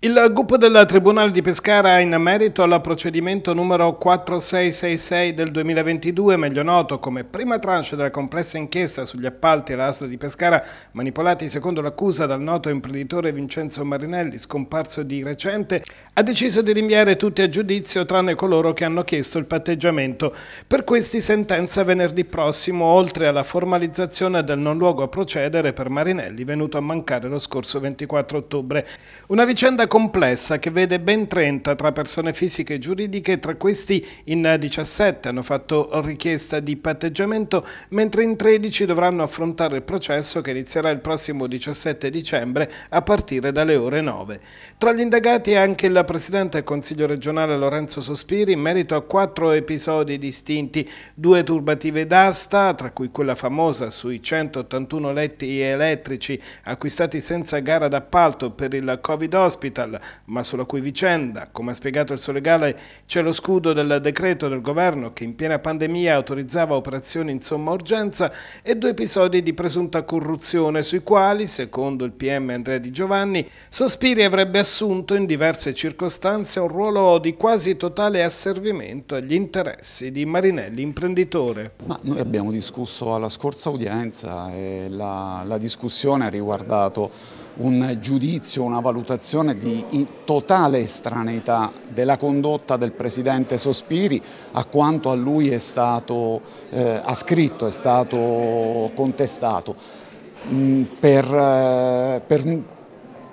Il GUP del Tribunale di Pescara in merito al procedimento numero 4666 del 2022, meglio noto come prima tranche della complessa inchiesta sugli appalti alla ASL di Pescara, manipolati secondo l'accusa dal noto imprenditore Vincenzo Marinelli, scomparso di recente, ha deciso di rinviare tutti a giudizio tranne coloro che hanno chiesto il patteggiamento. Per questi sentenza venerdì prossimo, oltre alla formalizzazione del non luogo a procedere per Marinelli venuto a mancare lo scorso 24 ottobre. Una vicenda complessa che vede ben 30 tra persone fisiche e giuridiche, tra questi in 17 hanno fatto richiesta di patteggiamento, mentre in 13 dovranno affrontare il processo che inizierà il prossimo 17 dicembre a partire dalle ore 9. Tra gli indagati è anche il Presidente del Consiglio regionale Lorenzo Sospiri in merito a quattro episodi distinti, due turbative d'asta, tra cui quella famosa sui 181 letti elettrici acquistati senza gara d'appalto per il Covid Hospital, Mittal, ma sulla cui vicenda, come ha spiegato il suo legale, c'è lo scudo del decreto del governo che in piena pandemia autorizzava operazioni in somma urgenza e due episodi di presunta corruzione sui quali, secondo il PM Andrea Di Giovanni, Sospiri avrebbe assunto in diverse circostanze un ruolo di quasi totale asservimento agli interessi di Marinelli imprenditore. Ma noi abbiamo discusso alla scorsa udienza e la, la discussione ha riguardato un giudizio, una valutazione di totale estraneità della condotta del Presidente Sospiri a quanto a lui è stato eh, ascritto, è stato contestato. Mm, per, eh, per,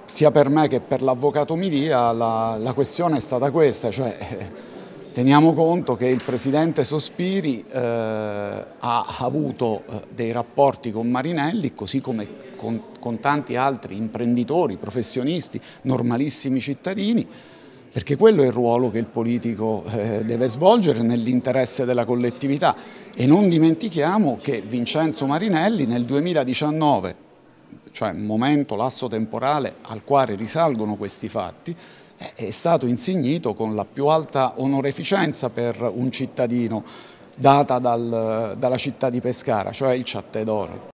sia per me che per l'Avvocato Milia la, la, questione è stata questa, cioè eh, Teniamo conto che il Presidente Sospiri eh, ha avuto eh, dei rapporti con Marinelli, così come con, con tanti altri imprenditori, professionisti, normalissimi cittadini, perché quello è il ruolo che il politico eh, deve svolgere nell'interesse della collettività. E non dimentichiamo che Vincenzo Marinelli nel 2019, cioè momento, lasso temporale al quale risalgono questi fatti, è stato insignito con la più alta onoreficenza per un cittadino data dal, dalla città di Pescara, cioè il Ciatte d'Oro.